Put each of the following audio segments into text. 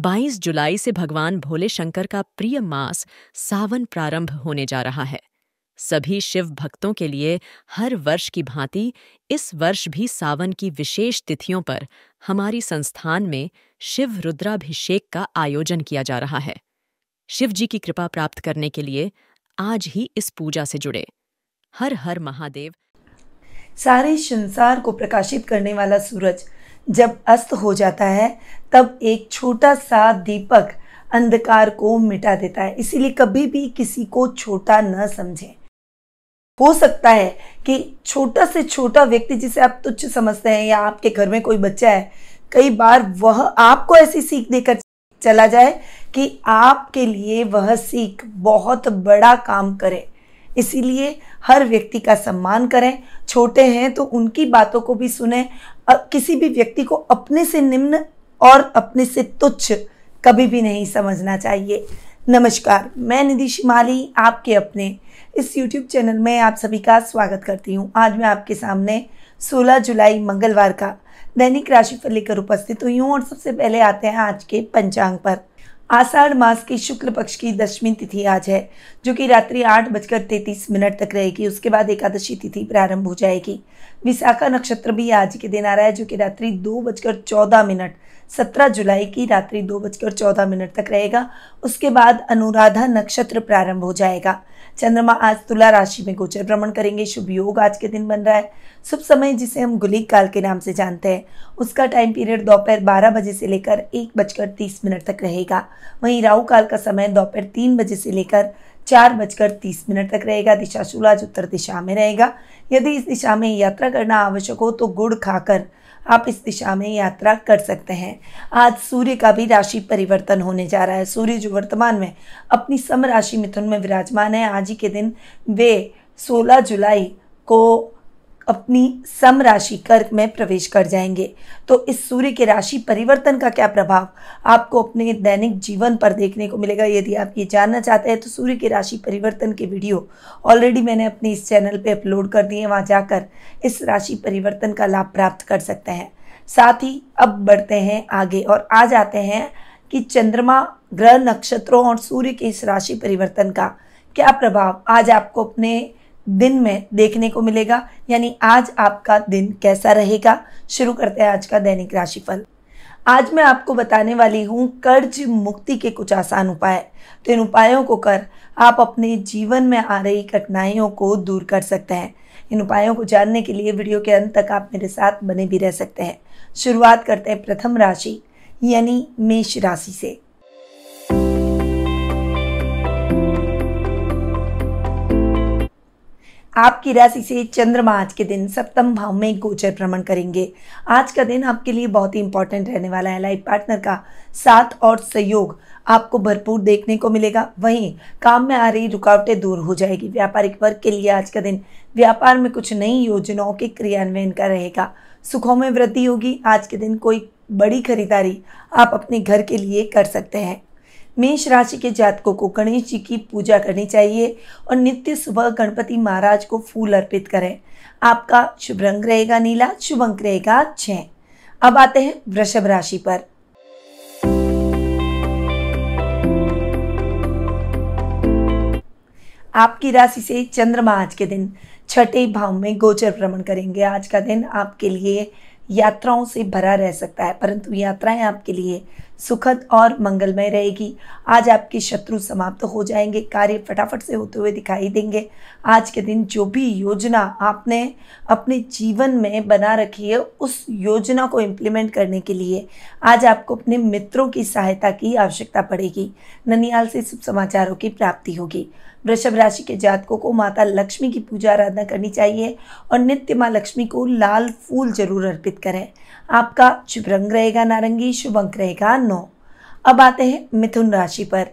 22 जुलाई से भगवान भोले शंकर का प्रिय मास सावन प्रारंभ होने जा रहा है सभी शिव भक्तों के लिए हर वर्ष की भांति इस वर्ष भी सावन की विशेष तिथियों पर हमारी संस्थान में शिव रुद्राभिषेक का आयोजन किया जा रहा है शिव जी की कृपा प्राप्त करने के लिए आज ही इस पूजा से जुड़े हर हर महादेव सारे संसार को प्रकाशित करने वाला सूरज जब अस्त हो जाता है तब एक छोटा सा दीपक अंधकार को मिटा देता है इसीलिए कभी भी किसी को छोटा न समझें हो सकता है कि छोटा से छोटा व्यक्ति जिसे आप तुच्छ समझते हैं या आपके घर में कोई बच्चा है कई बार वह आपको ऐसी सीख देकर चला जाए कि आपके लिए वह सीख बहुत बड़ा काम करे इसीलिए हर व्यक्ति का सम्मान करें छोटे हैं तो उनकी बातों को भी सुने किसी भी व्यक्ति को अपने से निम्न और अपने से तुच्छ कभी भी नहीं समझना चाहिए नमस्कार मैं निधि शिमाली आपके अपने इस YouTube चैनल में आप सभी का स्वागत करती हूँ आज मैं आपके सामने 16 जुलाई मंगलवार का दैनिक राशि पर लेकर उपस्थित हुई हूँ और सबसे पहले आते हैं आज के पंचांग पर आषाढ़ मास की शुक्ल पक्ष की दशमी तिथि आज है जो कि रात्रि आठ बजकर तैतीस मिनट तक रहेगी उसके बाद एकादशी तिथि प्रारंभ हो जाएगी विशाखा नक्षत्र भी आज के दिन आ रहा है जो कि रात्रि दो बजकर चौदह मिनट 17 जुलाई की रात्रि दो बजकर चौदह मिनट तक रहेगा उसके बाद अनुराधा नक्षत्र प्रारंभ हो जाएगा चंद्रमा आज तुला राशि में गोचर भ्रमण करेंगे शुभ योग आज के दिन बन रहा है शुभ समय जिसे हम गुलिक काल के नाम से जानते हैं उसका टाइम पीरियड दोपहर बारह बजे से लेकर एक बजकर तीस मिनट तक रहेगा वहीं राहु काल का समय दोपहर तीन बजे से लेकर चार बजकर तीस मिनट तक रहेगा दिशा आज उत्तर दिशा में रहेगा यदि इस दिशा में यात्रा करना आवश्यक हो तो गुड़ खाकर आप इस दिशा में यात्रा कर सकते हैं आज सूर्य का भी राशि परिवर्तन होने जा रहा है सूर्य जो वर्तमान में अपनी सम राशि मिथुन में विराजमान है आज ही के दिन वे 16 जुलाई को अपनी सम राशि कर्क में प्रवेश कर जाएंगे तो इस सूर्य के राशि परिवर्तन का क्या प्रभाव आपको अपने दैनिक जीवन पर देखने को मिलेगा यदि आप ये जानना चाहते हैं तो सूर्य के राशि परिवर्तन के वीडियो ऑलरेडी मैंने अपने इस चैनल पे अपलोड कर दिए हैं वहाँ जाकर इस राशि परिवर्तन का लाभ प्राप्त कर सकते हैं साथ ही अब बढ़ते हैं आगे और आ जाते हैं कि चंद्रमा ग्रह नक्षत्रों और सूर्य के इस राशि परिवर्तन का क्या प्रभाव आज आपको अपने दिन में देखने को मिलेगा यानी आज आपका दिन कैसा रहेगा शुरू करते हैं आज का दैनिक राशिफल आज मैं आपको बताने वाली हूँ कर्ज मुक्ति के कुछ आसान उपाय तो इन उपायों को कर आप अपने जीवन में आ रही कठिनाइयों को दूर कर सकते हैं इन उपायों को जानने के लिए वीडियो के अंत तक आप मेरे साथ बने भी रह सकते हैं शुरुआत करते हैं प्रथम राशि यानी मेष राशि से आपकी राशि से चंद्रमा आज के दिन सप्तम भाव में गोचर भ्रमण करेंगे आज का दिन आपके लिए बहुत ही इंपॉर्टेंट रहने वाला है लाइफ पार्टनर का साथ और सहयोग आपको भरपूर देखने को मिलेगा वहीं काम में आ रही रुकावटें दूर हो जाएगी व्यापारिक वर्ग के लिए आज का दिन व्यापार में कुछ नई योजनाओं के क्रियान्वयन का रहेगा सुखों में वृद्धि होगी आज के दिन कोई बड़ी खरीदारी आप अपने घर के लिए कर सकते हैं मेष राशि के जातकों को गणेश जी की पूजा करनी चाहिए और नित्य सुबह गणपति महाराज को फूल अर्पित करें आपका शुभ रंग रहेगा नीला शुभ अंक रहेगा छह अब आते हैं वृषभ राशि पर आपकी राशि से चंद्रमा आज के दिन छठे भाव में गोचर भ्रमण करेंगे आज का दिन आपके लिए यात्राओं से भरा रह सकता है परंतु यात्राएं आपके लिए सुखद और मंगलमय रहेगी आज आपके शत्रु समाप्त तो हो जाएंगे कार्य फटाफट से होते हुए दिखाई देंगे आज के दिन जो भी योजना आपने अपने जीवन में बना रखी है उस योजना को इम्प्लीमेंट करने के लिए आज आपको अपने मित्रों की सहायता की आवश्यकता पड़ेगी ननियाल से शुभ समाचारों की प्राप्ति होगी वृषभ राशि के जातकों को माता लक्ष्मी की पूजा आराधना करनी चाहिए और नित्य माँ लक्ष्मी को लाल फूल जरूर अर्पित करें आपका शुभ रंग रहेगा नारंगी शुभ अंक रहेगा नौ अब आते हैं मिथुन राशि पर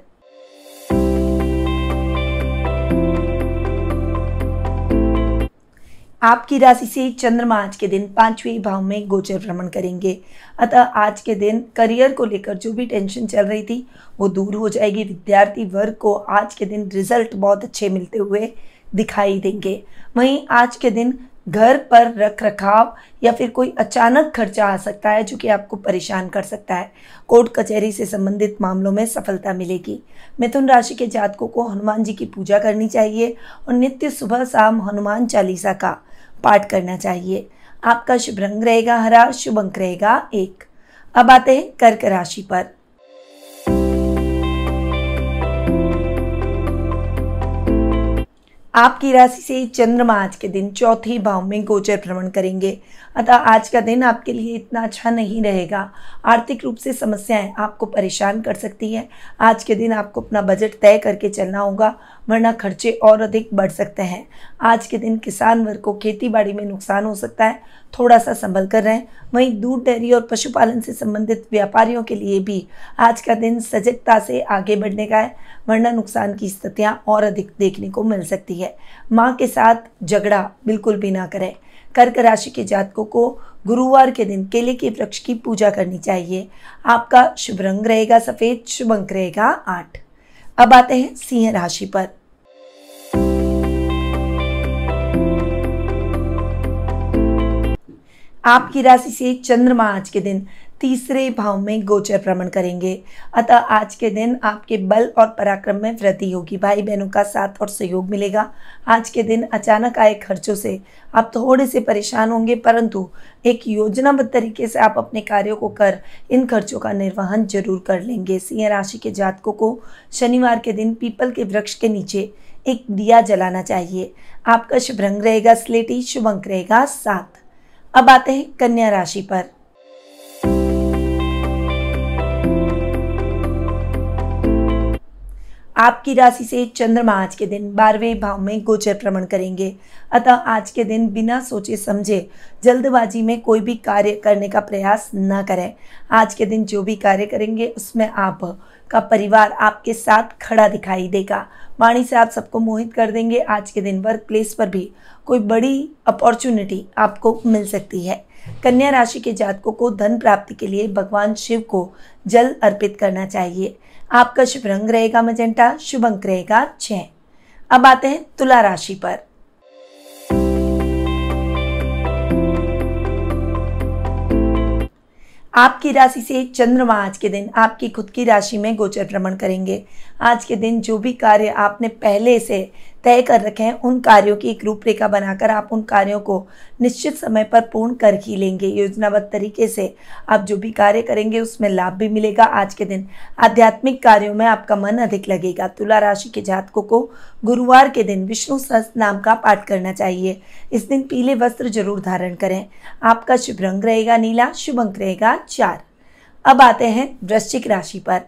आपकी राशि से चंद्रमा आज के दिन पांचवे भाव में गोचर भ्रमण करेंगे अतः आज के दिन करियर को लेकर जो भी टेंशन चल रही थी वो दूर हो जाएगी विद्यार्थी वर्ग को आज के दिन रिजल्ट बहुत अच्छे मिलते हुए दिखाई देंगे वहीं आज के दिन घर पर रख रखाव या फिर कोई अचानक खर्चा आ सकता है जो कि आपको परेशान कर सकता है कोर्ट कचहरी से संबंधित मामलों में सफलता मिलेगी मिथुन राशि के जातकों को हनुमान जी की पूजा करनी चाहिए और नित्य सुबह शाम हनुमान चालीसा का पाठ करना चाहिए आपका शुभ रंग रहेगा हरा शुभ अंक रहेगा एक अब आते हैं कर्क राशि पर आपकी राशि से चंद्रमा आज के दिन चौथे भाव में गोचर भ्रमण करेंगे अतः आज का दिन आपके लिए इतना अच्छा नहीं रहेगा आर्थिक रूप से समस्याएं आपको परेशान कर सकती हैं आज के दिन आपको अपना बजट तय करके चलना होगा वरना खर्चे और अधिक बढ़ सकते हैं आज के दिन किसान वर्ग को खेती बाड़ी में नुकसान हो सकता है थोड़ा सा संभल कर रहे वहीं दूध डेयरी और पशुपालन से संबंधित व्यापारियों के लिए भी आज का दिन सजगता से आगे बढ़ने का है वरना नुकसान की स्थितियाँ और अधिक देखने को मिल सकती है माँ के साथ झगड़ा बिल्कुल भी ना करें कर्क राशि के जातकों को गुरुवार के दिन केले के वृक्ष की पूजा करनी चाहिए आपका शुभ रंग रहेगा सफ़ेद शुभ अंक रहेगा आठ अब आते हैं सिंह राशि पर आपकी राशि से चंद्रमा आज के दिन तीसरे भाव में गोचर भ्रमण करेंगे अतः आज के दिन आपके बल और पराक्रम में वृद्धि होगी भाई बहनों का साथ और सहयोग मिलेगा आज के दिन अचानक आए खर्चों से आप थोड़े से परेशान होंगे परंतु एक योजनाबद्ध तरीके से आप अपने कार्यों को कर इन खर्चों का निर्वहन जरूर कर लेंगे सिंह राशि के जातकों को शनिवार के दिन पीपल के वृक्ष के नीचे एक दिया जलाना चाहिए आपका शुभ रंग रहेगा स्लेटी शुभ अंक रहेगा सात अब आते हैं कन्या राशि पर आपकी राशि से चंद्रमा आज के दिन बारहवें भाव में गोचर भ्रमण करेंगे अतः आज के दिन बिना सोचे समझे जल्दबाजी में कोई भी कार्य करने का प्रयास न करें आज के दिन जो भी कार्य करेंगे उसमें आप का परिवार आपके साथ खड़ा दिखाई देगा वाणी से आप सबको मोहित कर देंगे आज के दिन वर्क प्लेस पर भी कोई बड़ी अपॉर्चुनिटी आपको मिल सकती है कन्या राशि के जातकों को धन प्राप्ति के लिए भगवान शिव को जल अर्पित करना चाहिए आपका शुभ रंग रहेगा मजेंटा शुभ अंक रहेगा छ अब आते हैं तुला राशि पर आपकी राशि से चंद्रमा आज के दिन आपकी खुद की राशि में गोचर भ्रमण करेंगे आज के दिन जो भी कार्य आपने पहले से तय कर रखे हैं उन कार्यों की एक रूपरेखा बनाकर आप उन कार्यों को निश्चित समय पर पूर्ण कर ही लेंगे योजनाबद्ध तरीके से आप जो भी कार्य करेंगे उसमें लाभ भी मिलेगा आज के दिन आध्यात्मिक कार्यों में आपका मन अधिक लगेगा तुला राशि के जातकों को गुरुवार के दिन विष्णु सहस्त्र नाम का पाठ करना चाहिए इस दिन पीले वस्त्र जरूर धारण करें आपका शुभ रंग रहेगा नीला शुभ अंक रहेगा चार अब आते हैं वृश्चिक राशि पर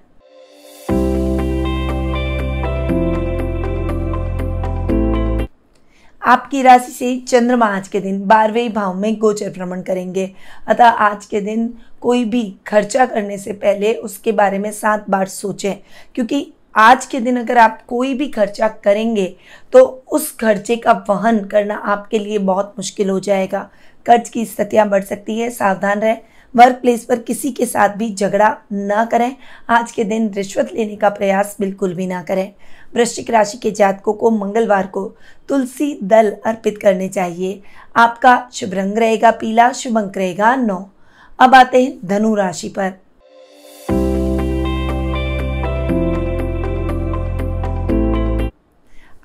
आपकी राशि से चंद्रमा आज के दिन बारहवें भाव में गोचर भ्रमण करेंगे अतः आज के दिन कोई भी खर्चा करने से पहले उसके बारे में सात बार सोचें क्योंकि आज के दिन अगर आप कोई भी खर्चा करेंगे तो उस खर्चे का वहन करना आपके लिए बहुत मुश्किल हो जाएगा कर्ज की स्थितियाँ बढ़ सकती है सावधान रहें वर्क प्लेस पर किसी के साथ भी झगड़ा ना करें आज के दिन रिश्वत लेने का प्रयास बिल्कुल भी ना करें वृश्चिक राशि के जातकों को मंगलवार को तुलसी दल अर्पित करने चाहिए आपका शुभ रंग रहेगा पीला शुभ अंक रहेगा नौ अब आते हैं धनु राशि पर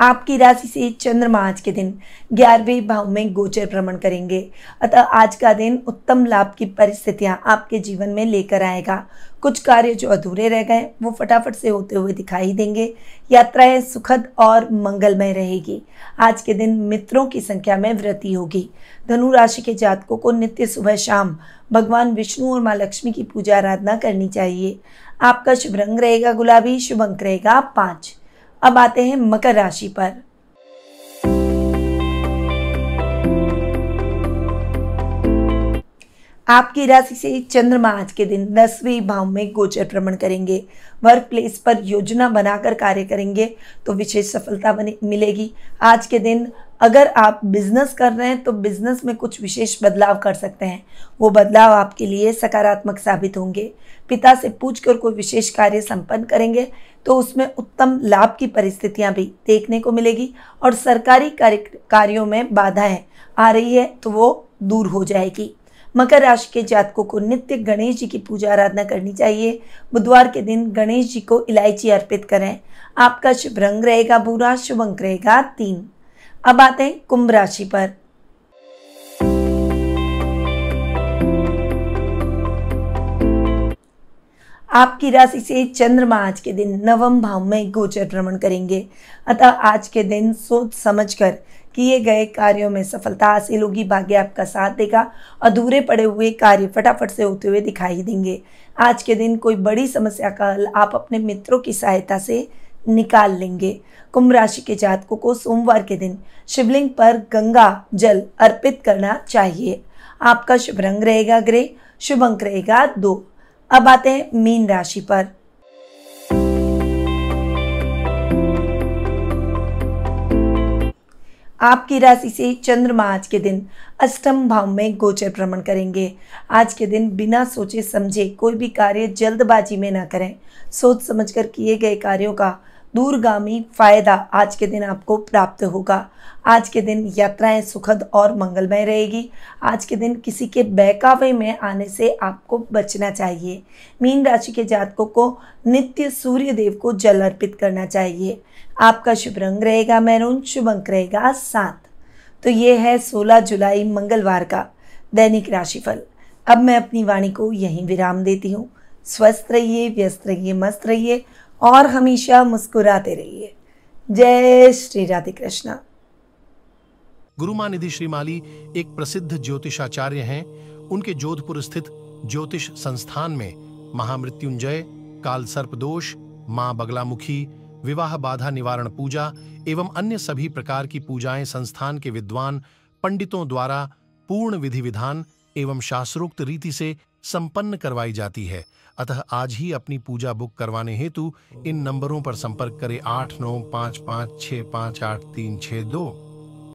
आपकी राशि से चंद्रमा आज के दिन ग्यारहवें भाव में गोचर भ्रमण करेंगे अतः आज का दिन उत्तम लाभ की परिस्थितियां आपके जीवन में लेकर आएगा कुछ कार्य जो अधूरे रह गए वो फटाफट से होते हुए दिखाई देंगे यात्राएं सुखद और मंगलमय रहेगी आज के दिन मित्रों की संख्या में वृद्धि होगी धनु राशि के जातकों को नित्य सुबह शाम भगवान विष्णु और माँ लक्ष्मी की पूजा आराधना करनी चाहिए आपका शुभ रंग रहेगा गुलाबी शुभ अंक रहेगा पाँच अब आते हैं मकर राशि पर आपकी राशि से चंद्रमा आज के दिन दसवें भाव में गोचर भ्रमण करेंगे वर्क प्लेस पर योजना बनाकर कार्य करेंगे तो विशेष सफलता मिलेगी आज के दिन अगर आप बिजनेस कर रहे हैं तो बिजनेस में कुछ विशेष बदलाव कर सकते हैं वो बदलाव आपके लिए सकारात्मक साबित होंगे पिता से पूछ कर कोई विशेष कार्य संपन्न करेंगे तो उसमें उत्तम लाभ की परिस्थितियां भी देखने को मिलेगी और सरकारी कार्य कार्यों में बाधाएं आ रही है तो वो दूर हो जाएगी मकर राशि के जातकों को नित्य गणेश जी की पूजा आराधना करनी चाहिए बुधवार के दिन गणेश जी को इलायची अर्पित करें आपका शुभ रंग रहेगा बुरा शुभ अंक रहेगा तीन अब आते हैं कुंभ राशि पर आपकी राशि से चंद्रमा आज के दिन नवम भाव में गोचर भ्रमण करेंगे अतः आज के दिन सोच समझकर किए गए कार्यों में सफलता हासिल होगी भाग्य आपका साथ देगा अधूरे पड़े हुए कार्य फटाफट से होते हुए दिखाई देंगे आज के दिन कोई बड़ी समस्या का हल आप अपने मित्रों की सहायता से निकाल लेंगे कुंभ राशि के जातकों को सोमवार के दिन शिवलिंग पर गंगा जल अर्पित करना चाहिए आपका शुभ रंग रहेगा ग्रे शुभ अंक रहेगा दो अब आते हैं मीन राशि पर आपकी राशि से चंद्रमा आज के दिन अष्टम भाव में गोचर भ्रमण करेंगे आज के दिन बिना सोचे समझे कोई भी कार्य जल्दबाजी में ना करें सोच समझकर किए गए कार्यों का दूरगामी फायदा आज के दिन आपको प्राप्त होगा आज के दिन यात्राएं सुखद और मंगलमय रहेगी आज के दिन किसी के बहकावे में आने से आपको बचना चाहिए मीन राशि के जातकों को नित्य सूर्य देव को जल अर्पित करना चाहिए आपका शुभ रंग रहेगा मैरून शुभ अंक रहेगा सात तो ये है 16 जुलाई मंगलवार का दैनिक राशिफल अब मैं अपनी वाणी को यहीं विराम देती हूँ स्वस्थ रहिए व्यस्त रहिए मस्त रहिए और हमेशा मुस्कुराते रहिए जय श्री राधे कृष्णा गुरुमा निधि श्रीमाली एक प्रसिद्ध ज्योतिषाचार्य हैं उनके जोधपुर स्थित ज्योतिष संस्थान में महामृत्युंजय काल सर्प दोष मां बगलामुखी विवाह बाधा निवारण पूजा एवं अन्य सभी प्रकार की पूजाएं संस्थान के विद्वान पंडितों द्वारा पूर्ण विधि विधान एवं शास्त्रोक्त रीति से संपन्न करवाई जाती है अतः आज ही अपनी पूजा बुक करवाने हेतु इन नंबरों पर संपर्क करें आठ नौ पाँच पाँच छः पाँच आठ तीन छः दो